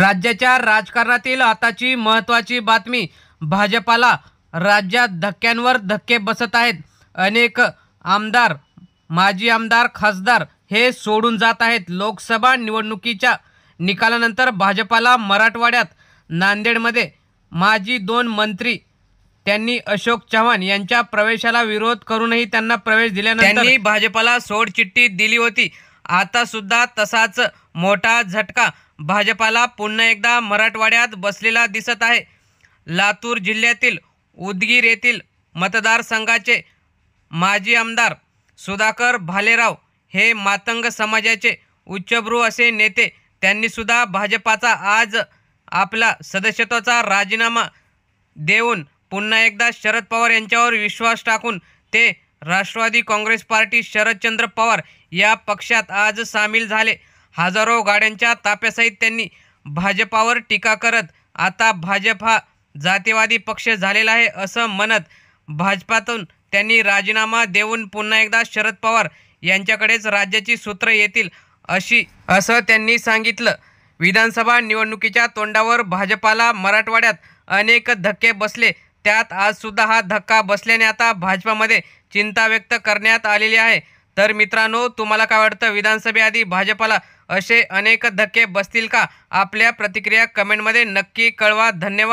राज्याच्या राजकारणातील आताची महत्त्वाची बातमी भाजपाला राज्यात धक्क्यांवर धक्के बसत आहेत अनेक आमदार माजी आमदार खासदार हे सोडून जात आहेत लोकसभा निवडणुकीच्या निकालानंतर भाजपाला मराठवाड्यात नांदेडमध्ये माजी दोन मंत्री त्यांनी अशोक चव्हाण यांच्या प्रवेशाला विरोध करूनही त्यांना प्रवेश दिल्यानंतर त्यांनी भाजपाला सोडचिठ्ठी दिली होती आता सुद्धा तसाच मोठा झटका भाजपाला पुन्हा एकदा मराठवाड्यात बसलेला दिसत आहे लातूर जिल्ह्यातील उदगीर येथील मतदारसंघाचे माजी आमदार सुधाकर भालेराव हे मातंग समाजाचे उच्चभ्रू असे नेते त्यांनीसुद्धा भाजपाचा आज आपला सदस्यत्वाचा राजीनामा देऊन पुन्हा एकदा शरद पवार यांच्यावर विश्वास टाकून ते राष्ट्रवादी काँग्रेस पार्टी शरदचंद्र पवार या पक्षात आज सामील झाले हजारो गाड्यांच्या ताप्यासहित त्यांनी भाजपावर टीका करत आता भाजप हा जातीवादी पक्ष झालेला आहे असं म्हणत भाजपातून त्यांनी राजीनामा देऊन पुन्हा एकदा शरद पवार यांच्याकडेच राज्याची सूत्र येतील अशी असं त्यांनी सांगितलं विधानसभा निवडणुकीच्या तोंडावर भाजपाला मराठवाड्यात अनेक धक्के बसले त्यात आज सुद्धा हा धक्का बसल्याने आता भाजपामध्ये चिंता व्यक्त करण्यात आलेली आहे तर मित्रांनो तुम्हाला काय वाटतं विधानसभेआधी भाजपाला असे अनेक धक्के बसतील का आपल्या प्रतिक्रिया कमेंटमध्ये नक्की कळवा धन्यवाद